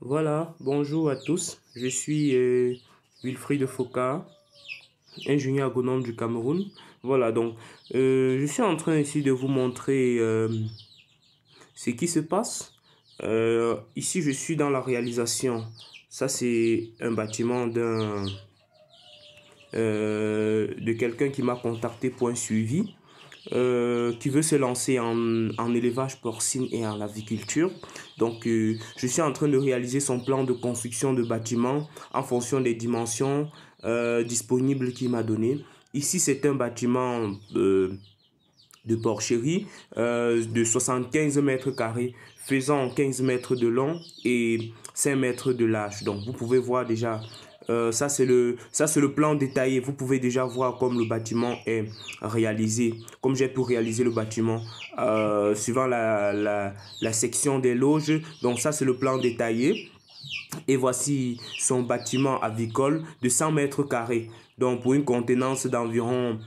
Voilà, bonjour à tous. Je suis euh, Wilfried Foka, ingénieur agronome du Cameroun. Voilà, donc euh, je suis en train ici de vous montrer euh, ce qui se passe. ici, je suis dans la réalisation. Ça, c'est un bâtiment de quelqu'un qui m'a contacté pour un suivi qui euh, veut se lancer en, en, élevage porcine et en laviculture. Donc, euh, je suis en train de réaliser son plan de construction de bâtiment en fonction des dimensions euh, disponibles qu'il m'a donné. Ici, c'est un bâtiment de porcherie euh, de 75 mètres carrés faisant 15 mètres de long et 5 mètres de large. Donc vous pouvez voir déjà, euh, ça c'est le, ça le plan détaillé. Vous pouvez déjà voir comme le bâtiment est réalisé, comme j'ai pu réaliser le bâtiment euh, suivant la, la, la, section des loges. Donc ça c'est le plan détaillé. Et voici son bâtiment avicole de 100 mètres carrés. Donc pour une contenance d'environ...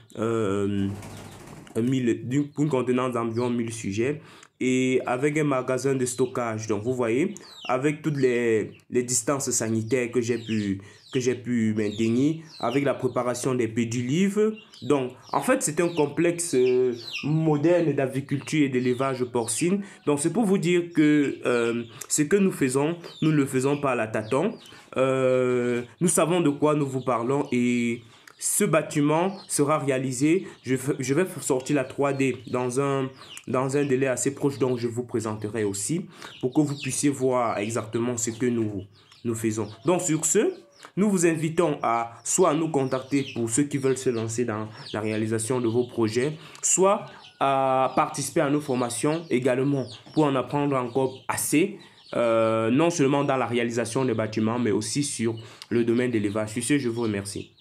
1000, une contenance d'environ 1000 sujets et avec un magasin de stockage. Donc, vous voyez, avec toutes les, les distances sanitaires que j'ai pu, que j'ai pu maintenir, avec la préparation des pédulives. Donc, en fait, c'est un complexe euh, moderne d'aviculture et d'élevage porcine. Donc, c'est pour vous dire que euh, ce que nous faisons, nous le faisons par la tâton. Euh, nous savons de quoi nous vous parlons et ce bâtiment sera réalisé. Je, vais sortir la 3D dans un, délai assez proche, donc je vous présenterai aussi pour que vous puissiez voir exactement ce que nous, faisons. Donc sur ce, nous vous invitons à soit nous contacter pour ceux qui veulent se lancer dans la réalisation de vos projets, soit à participer à nos formations également pour en apprendre encore assez. Euh, non seulement dans la réalisation des bâtiments, mais aussi sur le domaine de l'élevage. Sur ce, je vous remercie.